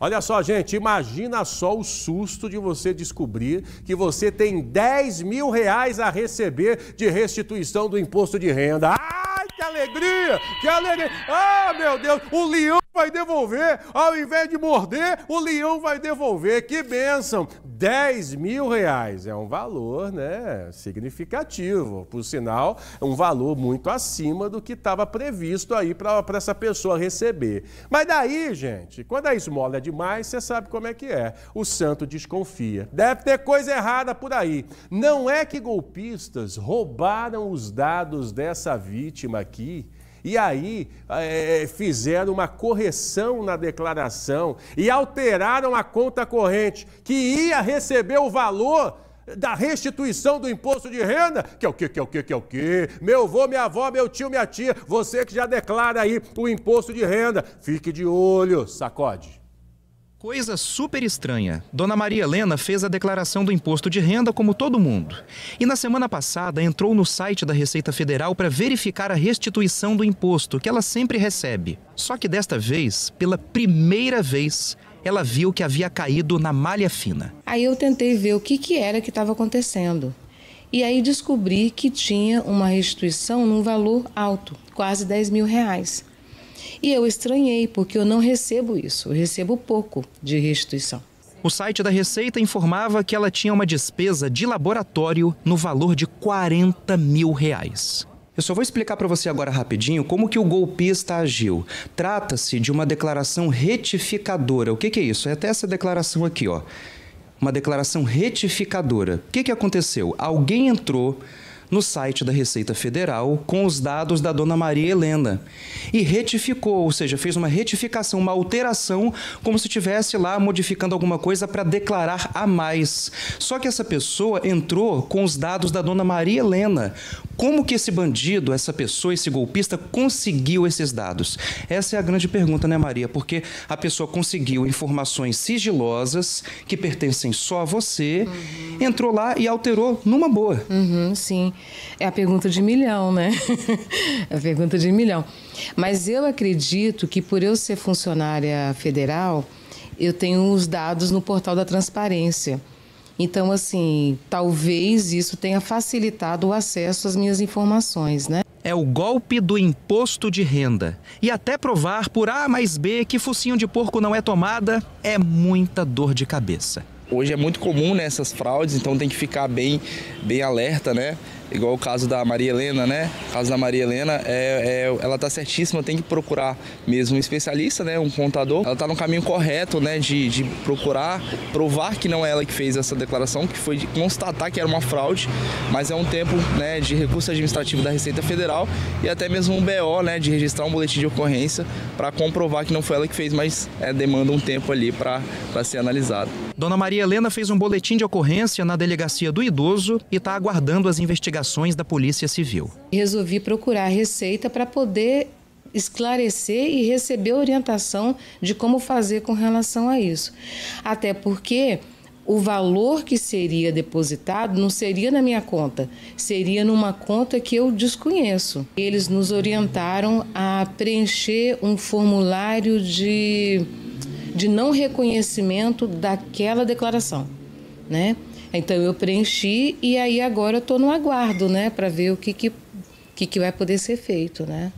Olha só, gente, imagina só o susto de você descobrir que você tem 10 mil reais a receber de restituição do imposto de renda. Ai, que alegria! Que alegria! Ah, meu Deus! O leão! vai devolver. Ao invés de morder, o leão vai devolver. Que bênção! 10 mil reais. É um valor né, significativo. Por sinal, é um valor muito acima do que estava previsto aí para essa pessoa receber. Mas daí, gente, quando a esmola é demais, você sabe como é que é. O santo desconfia. Deve ter coisa errada por aí. Não é que golpistas roubaram os dados dessa vítima aqui e aí é, fizeram uma correção na declaração e alteraram a conta corrente, que ia receber o valor da restituição do imposto de renda, que é o que, que é o que, que é o que, meu avô, minha avó, meu tio, minha tia, você que já declara aí o imposto de renda, fique de olho, sacode. Coisa super estranha. Dona Maria Helena fez a declaração do imposto de renda como todo mundo. E na semana passada entrou no site da Receita Federal para verificar a restituição do imposto que ela sempre recebe. Só que desta vez, pela primeira vez, ela viu que havia caído na malha fina. Aí eu tentei ver o que, que era que estava acontecendo. E aí descobri que tinha uma restituição num valor alto, quase 10 mil reais. E eu estranhei, porque eu não recebo isso, eu recebo pouco de restituição. O site da Receita informava que ela tinha uma despesa de laboratório no valor de 40 mil reais. Eu só vou explicar para você agora rapidinho como que o golpista agiu. Trata-se de uma declaração retificadora. O que, que é isso? É até essa declaração aqui, ó. Uma declaração retificadora. O que, que aconteceu? Alguém entrou no site da Receita Federal com os dados da dona Maria Helena e retificou, ou seja, fez uma retificação, uma alteração, como se estivesse lá modificando alguma coisa para declarar a mais. Só que essa pessoa entrou com os dados da dona Maria Helena. Como que esse bandido, essa pessoa, esse golpista conseguiu esses dados? Essa é a grande pergunta, né, Maria? Porque a pessoa conseguiu informações sigilosas que pertencem só a você, uhum. entrou lá e alterou numa boa. Uhum, sim. É a pergunta de milhão, né? é a pergunta de milhão. Mas eu acredito que por eu ser funcionária federal, eu tenho os dados no portal da transparência. Então, assim, talvez isso tenha facilitado o acesso às minhas informações, né? É o golpe do imposto de renda. E até provar por A mais B que focinho de porco não é tomada é muita dor de cabeça. Hoje é muito comum nessas né, fraudes, então tem que ficar bem, bem alerta, né? igual o caso da Maria Helena, né? O caso da Maria Helena, é, é, ela tá certíssima, tem que procurar mesmo um especialista, né? Um contador. Ela tá no caminho correto, né? De, de procurar provar que não é ela que fez essa declaração, que foi de constatar que era uma fraude, mas é um tempo né, de recurso administrativo da Receita Federal e até mesmo um BO, né? De registrar um boletim de ocorrência para comprovar que não foi ela que fez, mas é, demanda um tempo ali para ser analisado. Dona Maria Helena fez um boletim de ocorrência na delegacia do idoso e está aguardando as investigações investigações da Polícia Civil. Resolvi procurar a Receita para poder esclarecer e receber orientação de como fazer com relação a isso. Até porque o valor que seria depositado não seria na minha conta, seria numa conta que eu desconheço. Eles nos orientaram a preencher um formulário de, de não reconhecimento daquela declaração, né? Então eu preenchi e aí agora eu estou no aguardo, né, para ver o que, que, que, que vai poder ser feito, né.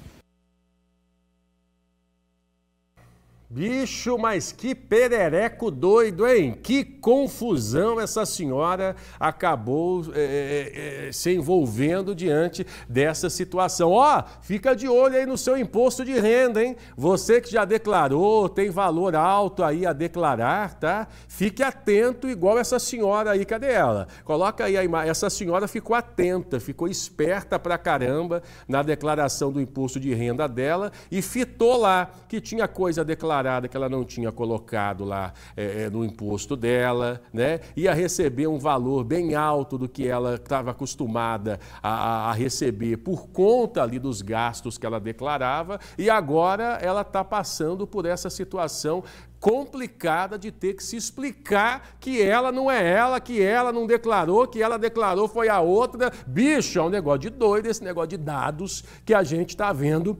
Bicho, mas que perereco doido, hein? Que confusão essa senhora acabou é, é, se envolvendo diante dessa situação. Ó, fica de olho aí no seu imposto de renda, hein? Você que já declarou, tem valor alto aí a declarar, tá? Fique atento, igual essa senhora aí. Cadê ela? Coloca aí a imagem. Essa senhora ficou atenta, ficou esperta pra caramba na declaração do imposto de renda dela e fitou lá que tinha coisa a declarar parada que ela não tinha colocado lá é, é, no imposto dela, né? Ia receber um valor bem alto do que ela estava acostumada a, a, receber por conta ali dos gastos que ela declarava e agora ela está passando por essa situação complicada de ter que se explicar que ela não é ela, que ela não declarou, que ela declarou foi a outra. Bicho, é um negócio de doido esse negócio de dados que a gente está vendo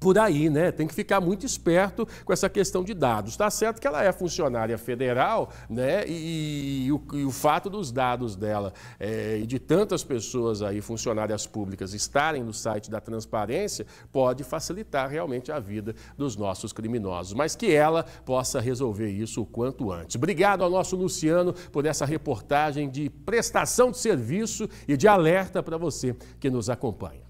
por aí, né? Tem que ficar muito esperto com essa questão de dados. Está certo que ela é funcionária federal, né? E, e, o, e o, fato dos dados dela é, e de tantas pessoas aí, funcionárias públicas, estarem no site da transparência, pode facilitar realmente a vida dos nossos criminosos. Mas que ela possa resolver isso o quanto antes. Obrigado ao nosso Luciano por essa reportagem de prestação de serviço e de alerta para você que nos acompanha.